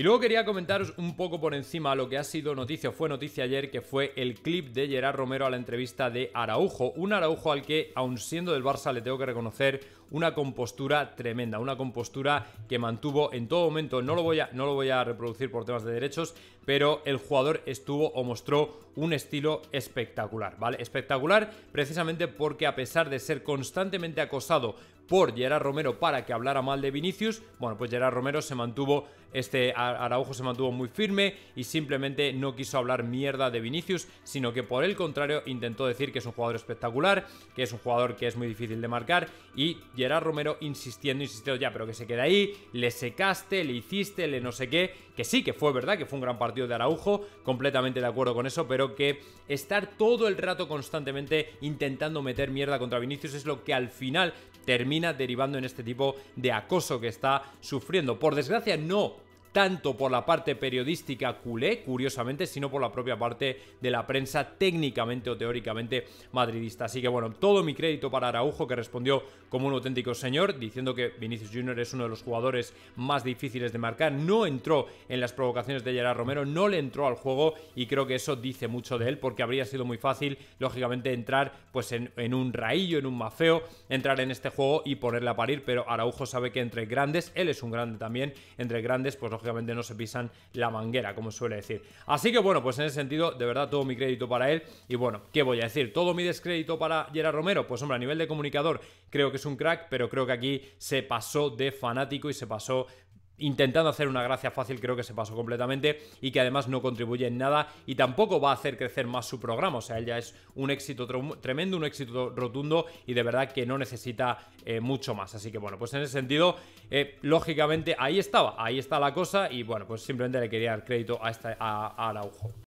Y luego quería comentaros un poco por encima lo que ha sido noticia o fue noticia ayer, que fue el clip de Gerard Romero a la entrevista de Araujo. Un Araujo al que, aun siendo del Barça, le tengo que reconocer una compostura tremenda, una compostura que mantuvo en todo momento. No lo voy a, no lo voy a reproducir por temas de derechos, pero el jugador estuvo o mostró un estilo espectacular, ¿vale? Espectacular precisamente porque a pesar de ser constantemente acosado por Gerard Romero para que hablara mal de Vinicius, bueno, pues Gerard Romero se mantuvo, este Araujo se mantuvo muy firme y simplemente no quiso hablar mierda de Vinicius, sino que por el contrario intentó decir que es un jugador espectacular, que es un jugador que es muy difícil de marcar y Gerard Romero insistiendo, insistiendo ya, pero que se queda ahí, le secaste, le hiciste, le no sé qué que sí, que fue verdad, que fue un gran partido de Araujo, completamente de acuerdo con eso, pero que estar todo el rato constantemente intentando meter mierda contra Vinicius es lo que al final termina derivando en este tipo de acoso que está sufriendo. Por desgracia, no tanto por la parte periodística culé, curiosamente, sino por la propia parte de la prensa técnicamente o teóricamente madridista. Así que bueno, todo mi crédito para Araujo que respondió como un auténtico señor, diciendo que Vinicius Jr. es uno de los jugadores más difíciles de marcar, no entró en las provocaciones de Gerard Romero, no le entró al juego y creo que eso dice mucho de él porque habría sido muy fácil, lógicamente, entrar pues en, un raillo, en un mafeo, entrar en este juego y ponerle a parir, pero Araujo sabe que entre grandes, él es un grande también, entre grandes pues lógicamente no se pisan la manguera, como suele decir. Así que bueno, pues en ese sentido, de verdad, todo mi crédito para él. Y bueno, ¿qué voy a decir? ¿Todo mi descrédito para Gerard Romero? Pues hombre, a nivel de comunicador, creo que es un crack, pero creo que aquí se pasó de fanático y se pasó intentando hacer una gracia fácil, creo que se pasó completamente y que además no contribuye en nada y tampoco va a hacer crecer más su programa. O sea, él ya es un éxito tremendo, un éxito rotundo y de verdad que no necesita eh, mucho más. Así que bueno, pues en ese sentido, eh, lógicamente ahí estaba, ahí está la cosa y bueno, pues simplemente le quería dar crédito a, esta, a Araujo.